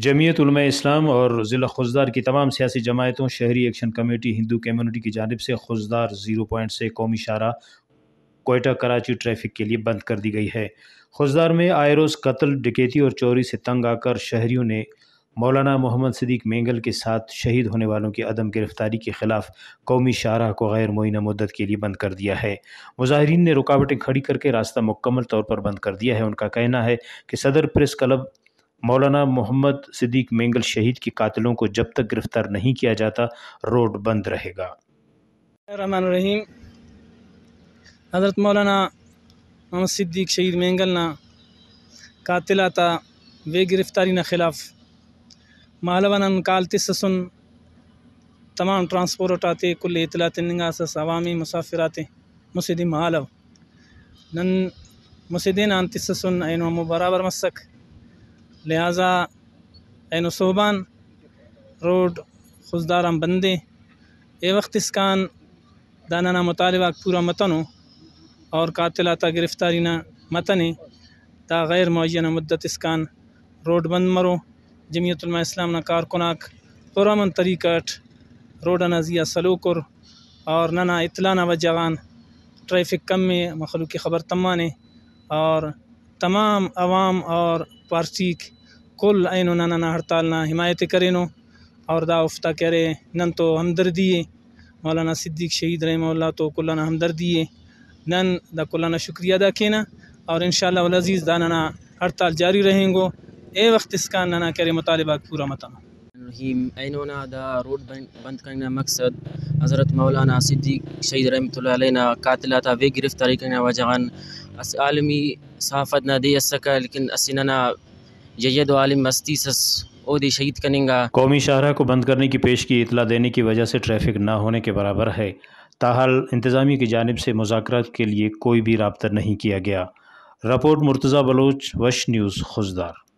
جمعیت علماء اسلام اور ضلع خوشدار کی تمام سیاسی جماعتوں شہری ایکشن کمیٹی ہندو کمیونٹی کی جانب سے خوشدار زیرو پوائنٹ سے قومی شارہ کوئٹہ کراچی ٹریفک کے لیے بند کر دی گئی ہے خوشدار میں آئے روز قتل ڈکیتی اور چوری سے تنگ آ کر شہریوں نے مولانا محمد صدیق مینگل کے ساتھ شہید ہونے والوں کی عدم گرفتاری کے خلاف قومی شاہراہ کو غیر معینہ مدت کے لیے بند کر دیا ہے مظاہرین نے رکاوٹیں کھڑی کر کے راستہ مکمل طور پر بند کر دیا ہے ان کا کہنا ہے کہ صدر پریس کلب مولانا محمد صدیق مینگل شہید کی قاتلوں کو جب تک گرفتار نہیں کیا جاتا روڈ بند رہے گا رحمان الرحیم حضرت مولانا محمد صدیق شہید مینگل نا قاتل آتا وے گرفتاری خلاف مالوانا کالتی سسن تمام ٹرانسپورٹ آتے کل اطلاع تنگا سس عوامی مسافرات مصدی مالو نن مسد آنتی سسن اینو برابر مسک لہٰذا این و صوبان روڈ خود بندے اے وقت اسکان دانانہ مطالبہ پورا متن اور قاتل گرفتاری نہ متن دا غیر معینہ مدت اسکان روڈ بند مرو جمعیت علماء اسلام نہ کارکناک پرامن تری کاٹھ روڈہ نظیہ سلوکر اور ننا اطلاع وجوان ٹریفک کم میں مخلوقی خبر تمانے اور تمام عوام اور کل اینو نانا نا ہڑتال نا حمایت کرینو اور دا افتا کرے نن تو ہمدردیے مولانا صدیق شہید رہے مولانا تو کولانا ہمدر دیئے نن دا کلانا شکریہ ادا کینا اور انشاءاللہ والعزیز دا نانا ہڑتال جاری رہیں گو اے وقت اس کا نانا کرے مطالبہ پورا متانا حضرت مولانا صدیق شہید رحمۃ اللہ علیہ گرفتاری عالمی صحافت دے لیکن عالم شہید گا قومی شاہراہ کو بند کرنے کی پیش کی اطلاع دینے کی وجہ سے ٹریفک نہ ہونے کے برابر ہے تاحال انتظامیہ کی جانب سے مذاکرات کے لیے کوئی بھی رابطہ نہیں کیا گیا رپورٹ مرتضی بلوچ وش نیوز خوشدار